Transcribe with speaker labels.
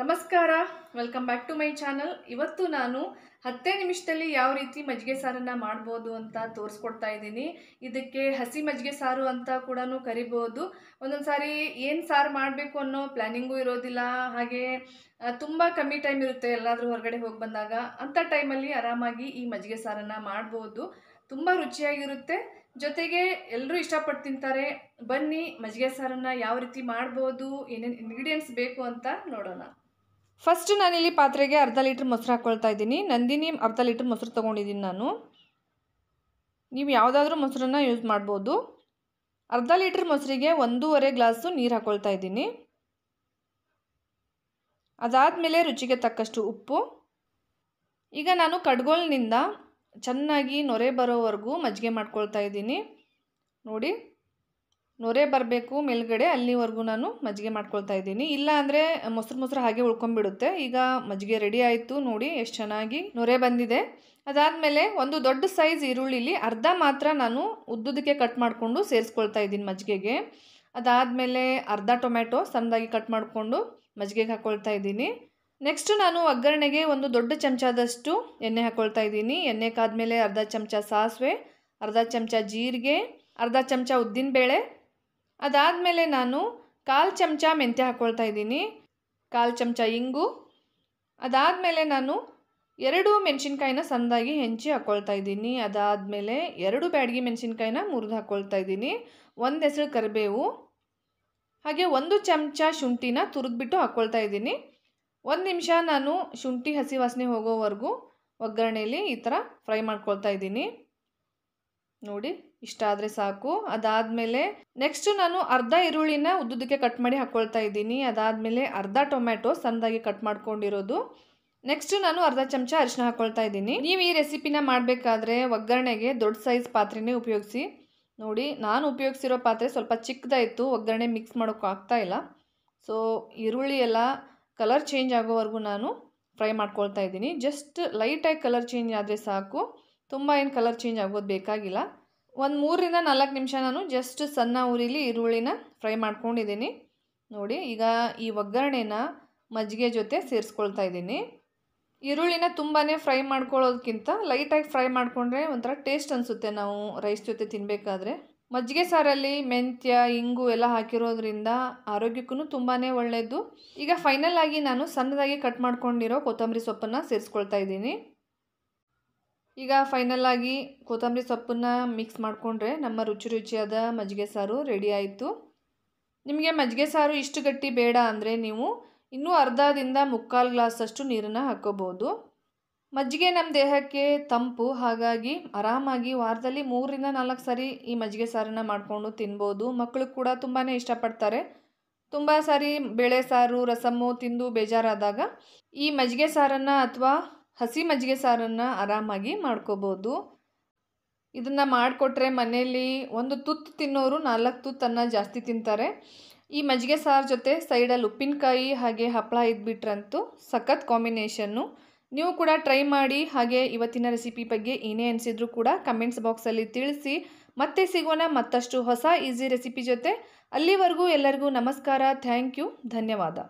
Speaker 1: ನಮಸ್ಕಾರ welcome back to my channel ಇವತ್ತು ನಾನು ಹತ್ತೇ ನಿಮಿಷದಲ್ಲಿ ಯಾವ ರೀತಿ ಮಜ್ಜಿಗೆ ಸಾರನ್ನು ಮಾಡ್ಬೋದು ಅಂತ ತೋರಿಸ್ಕೊಡ್ತಾ ಇದ್ದೀನಿ ಇದಕ್ಕೆ ಹಸಿ ಮಜ್ಜಿಗೆ ಸಾರು ಅಂತ ಕೂಡ ಕರಿಬೋದು ಒಂದೊಂದು ಸಾರಿ ಏನು ಸಾರು ಮಾಡಬೇಕು ಅನ್ನೋ ಪ್ಲ್ಯಾನಿಂಗು ಇರೋದಿಲ್ಲ ಹಾಗೆ ತುಂಬ ಕಮ್ಮಿ ಟೈಮ್ ಇರುತ್ತೆ ಎಲ್ಲಾದರೂ ಹೊರಗಡೆ ಹೋಗಿ ಬಂದಾಗ ಅಂಥ ಟೈಮಲ್ಲಿ ಆರಾಮಾಗಿ ಈ ಮಜ್ಜಿಗೆ ಸಾರನ್ನು ಮಾಡ್ಬೋದು ತುಂಬ ರುಚಿಯಾಗಿರುತ್ತೆ ಜೊತೆಗೆ ಎಲ್ಲರೂ ಇಷ್ಟಪಟ್ಟು ತಿಂತಾರೆ ಬನ್ನಿ ಮಜ್ಜಿಗೆ ಸಾರನ್ನು ಯಾವ ರೀತಿ ಮಾಡ್ಬೋದು ಏನೇನು ಇಂಗ್ರೀಡಿಯೆಂಟ್ಸ್ ಬೇಕು ಅಂತ ನೋಡೋಣ ಫಸ್ಟ್ ನಾನಿಲ್ಲಿ ಪಾತ್ರೆಗೆ ಅರ್ಧ ಲೀಟ್ರ್ ಮೊಸರು ಹಾಕ್ಕೊಳ್ತಾ ಇದ್ದೀನಿ ನಂದಿನಿ ಅರ್ಧ ಲೀಟ್ರ್ ಮೊಸರು ತೊಗೊಂಡಿದ್ದೀನಿ ನಾನು ನೀವು ಯಾವುದಾದ್ರೂ ಮೊಸರನ್ನ ಯೂಸ್ ಮಾಡ್ಬೋದು ಅರ್ಧ ಲೀಟ್ರ್ ಮೊಸರಿಗೆ ಒಂದೂವರೆ ಗ್ಲಾಸು ನೀರು ಹಾಕ್ಕೊಳ್ತಾ ಇದ್ದೀನಿ ಅದಾದಮೇಲೆ ರುಚಿಗೆ ತಕ್ಕಷ್ಟು ಉಪ್ಪು ಈಗ ನಾನು ಕಡ್ಗೋಲ್ನಿಂದ ಚೆನ್ನಾಗಿ ನೊರೆ ಬರೋವರೆಗೂ ಮಜ್ಜಿಗೆ ಮಾಡ್ಕೊಳ್ತಾ ಇದ್ದೀನಿ ನೋಡಿ ನೊರೆ ಬರಬೇಕು ಮೇಲುಗಡೆ ಅಲ್ಲಿವರೆಗೂ ನಾನು ಮಜ್ಜಿಗೆ ಮಾಡ್ಕೊಳ್ತಾ ಇದ್ದೀನಿ ಇಲ್ಲ ಅಂದರೆ ಮೊಸರು ಮೊಸರು ಹಾಗೆ ಉಳ್ಕೊಂಡ್ಬಿಡುತ್ತೆ ಈಗ ಮಜ್ಜಿಗೆ ರೆಡಿ ಆಯಿತು ನೋಡಿ ಎಷ್ಟು ಚೆನ್ನಾಗಿ ನೊರೆ ಬಂದಿದೆ ಅದಾದಮೇಲೆ ಒಂದು ದೊಡ್ಡ ಸೈಜ್ ಈರುಳ್ಳಿಲಿ ಅರ್ಧ ಮಾತ್ರ ನಾನು ಉದ್ದುದಕ್ಕೆ ಕಟ್ ಮಾಡಿಕೊಂಡು ಸೇರಿಸ್ಕೊಳ್ತಾ ಇದ್ದೀನಿ ಮಜ್ಜಿಗೆಗೆ ಅದಾದಮೇಲೆ ಅರ್ಧ ಟೊಮೆಟೊ ಸಣ್ಣದಾಗಿ ಕಟ್ ಮಾಡಿಕೊಂಡು ಮಜ್ಜಿಗೆಗೆ ಹಾಕ್ಕೊಳ್ತಾ ಇದ್ದೀನಿ ನೆಕ್ಸ್ಟ್ ನಾನು ಒಗ್ಗರಣೆಗೆ ಒಂದು ದೊಡ್ಡ ಚಮಚದಷ್ಟು ಎಣ್ಣೆ ಹಾಕ್ಕೊಳ್ತಾ ಇದ್ದೀನಿ ಎಣ್ಣೆ ಕಾದ್ಮೇಲೆ ಅರ್ಧ ಚಮಚ ಸಾಸಿವೆ ಅರ್ಧ ಚಮಚ ಜೀರಿಗೆ ಅರ್ಧ ಚಮಚ ಉದ್ದಿನಬೇಳೆ ಅದಾದಮೇಲೆ ನಾನು ಕಾಲು ಚಮಚ ಮೆಂತ್ಯ ಹಾಕ್ಕೊಳ್ತಾ ಇದ್ದೀನಿ ಕಾಲು ಚಮಚ ಇಂಗು ಅದಾದಮೇಲೆ ನಾನು ಎರಡು ಮೆಣಸಿನ್ಕಾಯಿನ ಸಂದಾಗಿ ಹೆಂಚಿ ಹಾಕ್ಕೊಳ್ತಾ ಇದ್ದೀನಿ ಅದಾದಮೇಲೆ ಎರಡು ಬ್ಯಾಡಗಿ ಮೆಣಸಿನ್ಕಾಯಿನ ಮುರಿದು ಹಾಕ್ಕೊಳ್ತಾ ಇದ್ದೀನಿ ಒಂದು ಹೆಸರು ಕರಿಬೇವು ಹಾಗೆ ಒಂದು ಚಮಚ ಶುಂಠಿನ ತುರಿದ್ಬಿಟ್ಟು ಹಾಕ್ಕೊಳ್ತಾ ಇದ್ದೀನಿ ಒಂದು ನಿಮಿಷ ನಾನು ಶುಂಠಿ ಹಸಿ ವಾಸನೆ ಹೋಗೋವರೆಗೂ ಒಗ್ಗರಣೆಯಲ್ಲಿ ಈ ಥರ ಫ್ರೈ ಮಾಡ್ಕೊಳ್ತಾ ಇದ್ದೀನಿ ನೋಡಿ ಇಷ್ಟ ಆದರೆ ಸಾಕು ಅದಾದಮೇಲೆ ನೆಕ್ಸ್ಟು ನಾನು ಅರ್ಧ ಈರುಳ್ಳಿನ ಉದ್ದುದಕ್ಕೆ ಕಟ್ ಮಾಡಿ ಹಾಕ್ಕೊಳ್ತಾ ಇದ್ದೀನಿ ಅದಾದಮೇಲೆ ಅರ್ಧ ಟೊಮ್ಯಾಟೊ ಸಣ್ಣದಾಗಿ ಕಟ್ ಮಾಡ್ಕೊಂಡಿರೋದು ನೆಕ್ಸ್ಟು ನಾನು ಅರ್ಧ ಚಮಚ ಅರಿಶಿನ ಹಾಕ್ಕೊಳ್ತಾ ಇದ್ದೀನಿ ನೀವು ಈ ರೆಸಿಪಿನ ಮಾಡಬೇಕಾದ್ರೆ ಒಗ್ಗರಣೆಗೆ ದೊಡ್ಡ ಸೈಜ್ ಪಾತ್ರೆನೇ ಉಪಯೋಗಿಸಿ ನೋಡಿ ನಾನು ಉಪಯೋಗಿಸಿರೋ ಪಾತ್ರೆ ಸ್ವಲ್ಪ ಚಿಕ್ಕದಾಯಿತು ಒಗ್ಗರಣೆ ಮಿಕ್ಸ್ ಮಾಡೋಕ್ಕೂ ಆಗ್ತಾ ಇಲ್ಲ ಸೊ ಈರುಳ್ಳಿ ಎಲ್ಲ ಕಲರ್ ಚೇಂಜ್ ಆಗೋವರೆಗೂ ನಾನು ಫ್ರೈ ಮಾಡ್ಕೊಳ್ತಾ ಇದ್ದೀನಿ ಜಸ್ಟ್ ಲೈಟಾಗಿ ಕಲರ್ ಚೇಂಜ್ ಆದರೆ ಸಾಕು ತುಂಬ ಏನು ಕಲರ್ ಚೇಂಜ್ ಆಗೋದು ಬೇಕಾಗಿಲ್ಲ ಒಂದು ಮೂರರಿಂದ ನಾಲ್ಕು ನಿಮಿಷ ನಾನು ಜಸ್ಟ್ ಸಣ್ಣ ಉರಿಲಿ ಈರುಳ್ಳಿನ ಫ್ರೈ ಮಾಡ್ಕೊಂಡಿದ್ದೀನಿ ನೋಡಿ ಈಗ ಈ ಒಗ್ಗರಣೆನ ಮಜ್ಜಿಗೆ ಜೊತೆ ಸೇರಿಸ್ಕೊಳ್ತಾ ಇದ್ದೀನಿ ಈರುಳ್ಳಿನ ತುಂಬಾ ಫ್ರೈ ಮಾಡ್ಕೊಳ್ಳೋದಕ್ಕಿಂತ ಲೈಟಾಗಿ ಫ್ರೈ ಮಾಡಿಕೊಂಡ್ರೆ ಒಂಥರ ಟೇಸ್ಟ್ ಅನಿಸುತ್ತೆ ನಾವು ರೈಸ್ ಜೊತೆ ತಿನ್ನಬೇಕಾದ್ರೆ ಮಜ್ಜಿಗೆ ಸಾರಲ್ಲಿ ಮೆಂತ್ಯ ಇಂಗು ಎಲ್ಲ ಹಾಕಿರೋದ್ರಿಂದ ಆರೋಗ್ಯಕ್ಕೂ ತುಂಬಾ ಒಳ್ಳೆಯದು ಈಗ ಫೈನಲ್ ಆಗಿ ನಾನು ಸಣ್ಣದಾಗಿ ಕಟ್ ಮಾಡ್ಕೊಂಡಿರೋ ಕೊತ್ತಂಬರಿ ಸೊಪ್ಪನ್ನು ಸೇರಿಸ್ಕೊಳ್ತಾ ಇದ್ದೀನಿ ಈಗ ಫೈನಲ್ ಆಗಿ ಕೊತ್ತಂಬರಿ ಸೊಪ್ಪನ್ನು ಮಿಕ್ಸ್ ಮಾಡಿಕೊಂಡ್ರೆ ನಮ್ಮ ರುಚಿ ರುಚಿಯಾದ ಮಜ್ಜಿಗೆ ಸಾರು ರೆಡಿ ಆಯಿತು ನಿಮಗೆ ಮಜ್ಜಿಗೆ ಸಾರು ಇಷ್ಟು ಗಟ್ಟಿ ಬೇಡ ಅಂದರೆ ನೀವು ಇನ್ನೂ ಅರ್ಧದಿಂದ ಮುಕ್ಕಾಲು ಗ್ಲಾಸಷ್ಟು ನೀರನ್ನು ಹಾಕ್ಕೋಬೋದು ಮಜ್ಜಿಗೆ ನಮ್ಮ ದೇಹಕ್ಕೆ ತಂಪು ಹಾಗಾಗಿ ಆರಾಮಾಗಿ ವಾರದಲ್ಲಿ ಮೂರರಿಂದ ನಾಲ್ಕು ಸಾರಿ ಈ ಮಜ್ಜಿಗೆ ಸಾರನ್ನ ಮಾಡಿಕೊಂಡು ತಿನ್ಬೋದು ಮಕ್ಕಳು ಕೂಡ ತುಂಬಾ ಇಷ್ಟಪಡ್ತಾರೆ ತುಂಬ ಸಾರಿ ಬೇಳೆ ಸಾರು ರಸಮ್ಮು ತಿಂದು ಬೇಜಾರಾದಾಗ ಈ ಮಜ್ಜಿಗೆ ಸಾರನ್ನು ಅಥವಾ ಹಸಿ ಮಜ್ಜಿಗೆ ಸಾರನ್ನು ಆರಾಮಾಗಿ ಮಾಡ್ಕೋಬೋದು ಇದನ್ನು ಮಾಡಿಕೊಟ್ರೆ ಮನೆಯಲ್ಲಿ ಒಂದು ತುತ್ತು ತಿನ್ನೋರು ನಾಲ್ಕು ತುತ್ತನ್ನು ಜಾಸ್ತಿ ತಿಂತಾರೆ ಈ ಮಜ್ಜಿಗೆ ಸಾರು ಜೊತೆ ಸೈಡಲ್ಲಿ ಉಪ್ಪಿನಕಾಯಿ ಹಾಗೆ ಹಪ್ಪಳ ಇದ್ಬಿಟ್ರಂತೂ ಸಖತ್ ಕಾಂಬಿನೇಷನ್ನು ನೀವು ಕೂಡ ಟ್ರೈ ಮಾಡಿ ಹಾಗೆ ಇವತ್ತಿನ ರೆಸಿಪಿ ಬಗ್ಗೆ ಏನೇ ಅನಿಸಿದ್ರು ಕೂಡ ಕಮೆಂಟ್ಸ್ ಬಾಕ್ಸಲ್ಲಿ ತಿಳಿಸಿ ಮತ್ತೆ ಸಿಗೋಣ ಮತ್ತಷ್ಟು ಹೊಸ ಈಸಿ ರೆಸಿಪಿ ಜೊತೆ ಅಲ್ಲಿವರೆಗೂ ಎಲ್ಲರಿಗೂ ನಮಸ್ಕಾರ ಥ್ಯಾಂಕ್ ಯು ಧನ್ಯವಾದ